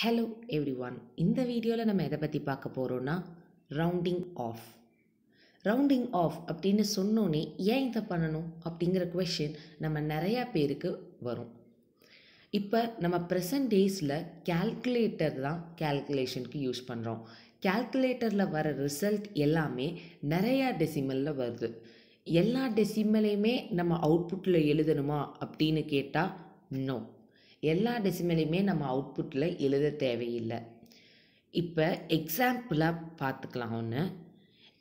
hello every one இந்த வீடியோவில் நம்ம எதை பற்றி பார்க்க போகிறோன்னா ரவுண்டிங் ஆஃப் ரவுண்டிங் ஆஃப் அப்படின்னு சொன்னோன்னே ஏன் இதை பண்ணணும் அப்படிங்கிற கொஷின் நம்ம நிறையா பேருக்கு வரும் இப்போ நம்ம ப்ரெசன்ட் டேஸில் கேல்குலேட்டர் தான் கேல்குலேஷனுக்கு யூஸ் பண்ணுறோம் கேல்குலேட்டரில் வர ரிசல்ட் எல்லாமே நிறையா டெசிமலில் வருது எல்லா டெசிமலையுமே நம்ம அவுட்புட்டில் எழுதணுமா அப்படின்னு கேட்டால் நோ எல்லா டெசிமலையுமே நம்ம அவுட்புட்டில் எழுத தேவையில்லை இப்போ எக்ஸாம்பிளாக பார்த்துக்கலாம் ஒன்று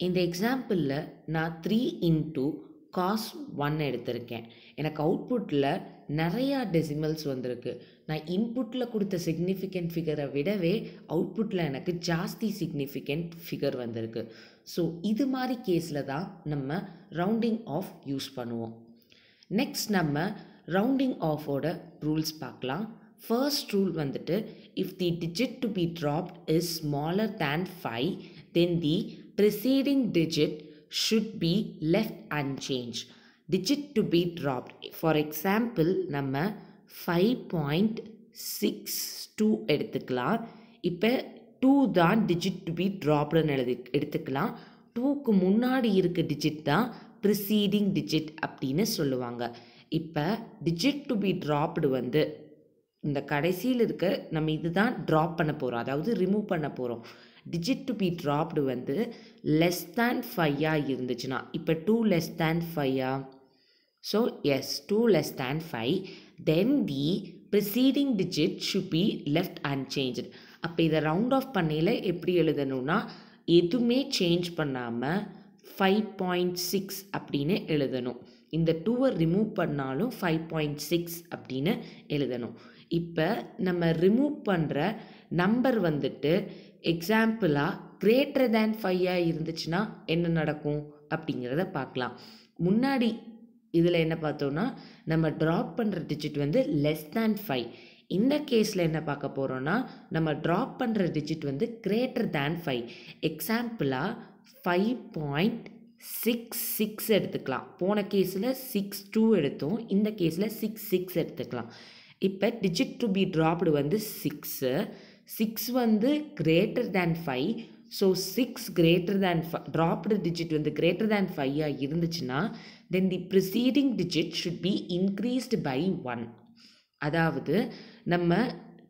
இந்த எக்ஸாம்பிளில் நான் த்ரீ இன்ட்டு காஸ் ஒன் எடுத்திருக்கேன் எனக்கு அவுட்புட்டில் நிறையா டெசிமல்ஸ் வந்திருக்கு நான் இன்புட்டில் கொடுத்த சிக்னிஃபிகண்ட் ஃபிகரை விடவே அவுட்புட்டில் எனக்கு ஜாஸ்தி சிக்னிஃபிகண்ட் ஃபிகர் வந்திருக்கு ஸோ இது மாதிரி கேஸில் தான் நம்ம ரவுண்டிங் ஆஃப் யூஸ் பண்ணுவோம் நெக்ஸ்ட் நம்ம ரவுண்டிங் ஆஃபோட ரூல்ஸ் பார்க்கலாம் ஃபர்ஸ்ட் ரூல் வந்துட்டு if the digit to be dropped is smaller than five then the preceding digit should be left unchanged digit to be dropped for example நம்ம five point six two எடுத்துக்கலாம் இப்போ two தான் digit to B ட்ராப்டுன்னு எழுதி எடுத்துக்கலாம் டூக்கு முன்னாடி இருக்க digit தான் ப்ரிசீடிங் டிஜிட் அப்படின்னு சொல்லுவாங்க இப்போ டிஜிட் டு பி ட்ராப்டு வந்து இந்த கடைசியில் இருக்க நம்ம இதுதான் ட்ராப் பண்ண போகிறோம் அதாவது ரிமூவ் பண்ண போகிறோம் டிஜிட் டு பி ட்ராப்டு வந்து லெஸ் தேன் ஃபையாக இருந்துச்சுன்னா இப்போ டூ லெஸ் தேன் ஃபையா so as two less than five then the preceding digit should be left unchanged அப்போ இதை ரவுண்ட் ஆஃப் பண்ணையில் எப்படி எழுதணும்னா எதுவுமே சேஞ்ச் பண்ணாமல் ஃபைவ் பாயிண்ட் சிக்ஸ் அப்படின்னு எழுதணும் இந்த டூவை ரிமூவ் பண்ணாலும் ஃபைவ் பாயிண்ட் சிக்ஸ் அப்படின்னு எழுதணும் இப்போ நம்ம ரிமூவ் பண்ணுற நம்பர் வந்துட்டு எக்ஸாம்பிளாக கிரேட்டர் தேன் ஃபையாக இருந்துச்சுன்னா என்ன நடக்கும் அப்படிங்கிறத பார்க்கலாம் முன்னாடி இதில் என்ன பார்த்தோன்னா நம்ம ட்ராப் பண்ணுற டிஜிட் வந்து லெஸ் தேன் ஃபைவ் இந்த கேஸில் என்ன பார்க்க போகிறோன்னா நம்ம ட்ராப் பண்ணுற டிஜிட் வந்து கிரேட்டர் தேன் ஃபைவ் எக்ஸாம்பிளாக ஃபைவ் பாயிண்ட் சிக்ஸ் சிக்ஸ் எடுத்துக்கலாம் போன கேஸில் சிக்ஸ் டூ எடுத்தோம் இந்த கேஸில் சிக்ஸ் சிக்ஸ் எடுத்துக்கலாம் இப்போ டிஜிட் டு பி ட்ராப்டு வந்து சிக்ஸு சிக்ஸ் வந்து greater than five so six greater than five dropped digit வந்து கிரேட்டர் தேன் ஃபைவாக இருந்துச்சுன்னா then the preceding digit should be increased by one அதாவது நம்ம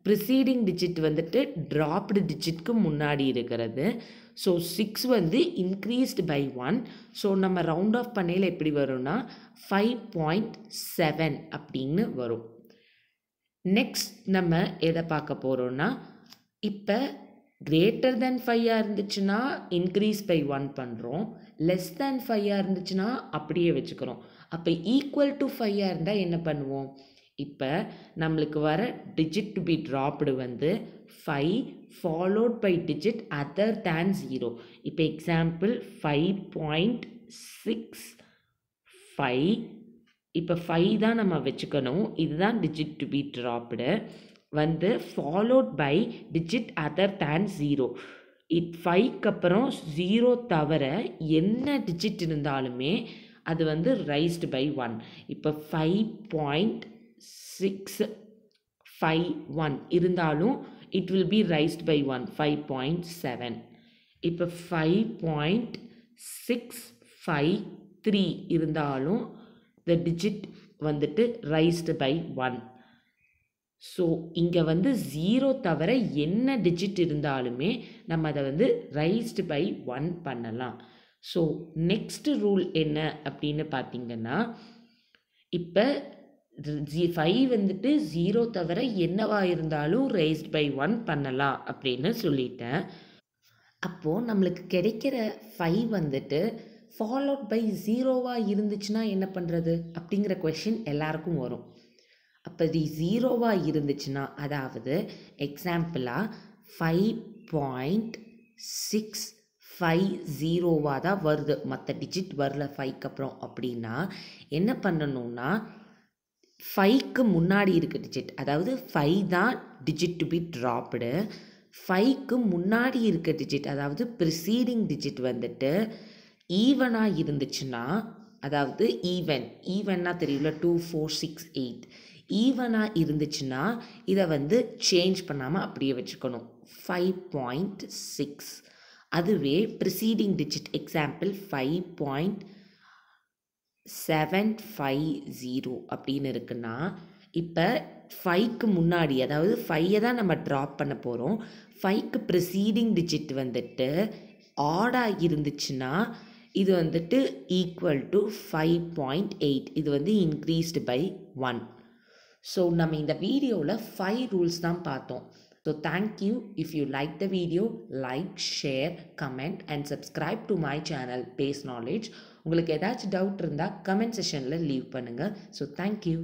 ப்ரிசீடிங் டிஜிட் வந்துட்டு ட்ராப்டு டிஜிட்க்கு முன்னாடி இருக்கிறது ஸோ சிக்ஸ் வந்து இன்க்ரீஸ்டு பை ஒன் ஸோ நம்ம ரவுண்ட் ஆஃப் பண்ணையில் எப்படி வரும்னா ஃபைவ் பாயிண்ட் செவன் அப்படின்னு வரும் நெக்ஸ்ட் நம்ம எதை பார்க்க போகிறோன்னா இப்போ கிரேட்டர் தென் ஃபையாக இருந்துச்சுன்னா இன்க்ரீஸ் பை ஒன் பண்ணுறோம் லெஸ் தேன் ஃபையாக இருந்துச்சுன்னா அப்படியே வச்சுக்கிறோம் அப்போ ஈக்குவல் டு ஃபையாக இருந்தால் என்ன பண்ணுவோம் இப்போ நம்மளுக்கு வர டிஜிட் டு பி ட்ராப்டு வந்து five followed by digit other than zero இப்போ example five point six five இப்போ ஃபைவ் தான் நம்ம வச்சுக்கணும் இதுதான் டிஜிட் டு பி ட்ராப்டு வந்து followed by digit other than zero it ஃபைவ்க்கு அப்புறம் ஜீரோ தவிர என்ன டிஜிட் இருந்தாலுமே அது வந்து ரைஸ்டு பை ஒன் இப்போ five point six five one இருந்தாலும் it will be raised by one five point seven இப்போ five point six five three இருந்தாலும் த டிஜிட் வந்துட்டு ரைஸ்டு பை ஒன் ஸோ இங்கே வந்து ஜீரோ தவிர என்ன டிஜிட் இருந்தாலுமே நம்ம அதை வந்து ரைஸ்டு பை ஒன் பண்ணலாம் ஸோ நெக்ஸ்ட் ரூல் என்ன அப்படின்னு பார்த்தீங்கன்னா இப்போ ஜி ஃபைவ் வந்துட்டு ஜீரோ தவிர என்னவா இருந்தாலும் ரேஸ்ட் பை ஒன் பண்ணலாம் அப்படின்னு சொல்லிட்டேன் அப்போது நம்மளுக்கு கிடைக்கிற ஃபைவ் வந்துட்டு ஃபாலோட் பை ஜீரோவாக இருந்துச்சுன்னா என்ன பண்ணுறது அப்படிங்கிற கொஷின் எல்லாருக்கும் வரும் அப்போ இது ஜீரோவாக இருந்துச்சுன்னா அதாவது எக்ஸாம்பிளாக ஃபைவ் பாயிண்ட் சிக்ஸ் ஃபைவ் ஜீரோவாக தான் வருது மற்ற டிஜிட் வரல ஃபைவ்க்கு அப்புறம் அப்படின்னா என்ன பண்ணணும்னா ஃபைவ்க்கு முன்னாடி இருக்க டிஜிட் அதாவது ஃபைவ் தான் டிஜிட் டு பி ட்ராப்டு ஃபைவ்க்கு முன்னாடி இருக்க டிஜிட் அதாவது ப்ரிசீடிங் டிஜிட் வந்துட்டு ஈவனாக இருந்துச்சுன்னா அதாவது ஈவன் ஈவன்னா தெரியல டூ ஃபோர் சிக்ஸ் எயிட் ஈவனாக இருந்துச்சுன்னா இதை வந்து சேஞ்ச் பண்ணாமல் அப்படியே வச்சுக்கணும் ஃபைவ் பாயிண்ட் சிக்ஸ் அதுவே preceding digit example five point seven five zero அப்படின்னு இருக்குன்னா இப்போ ஃபைவ்க்கு முன்னாடி அதாவது ஃபையை தான் நம்ம ட்ராப் பண்ண போகிறோம் ஃபைவ்க்கு ப்ரிசீடிங் டிஜிட் வந்துட்டு ஆடாக இருந்துச்சுன்னா இது வந்துட்டு equal to five point eight இது வந்து இன்க்ரீஸ்டு பை ஒன் ஸோ நம்ம இந்த வீடியோவில் ஃபைவ் ரூல்ஸ் தான் பார்த்தோம் so thank you if you like the video like share comment and subscribe to my channel base knowledge உங்களுக்கு ஏதாச்சும் டவுட் இருந்தால் கமெண்ட் செஷனில் லீவ் பண்ணுங்கள் ஸோ தேங்க்யூ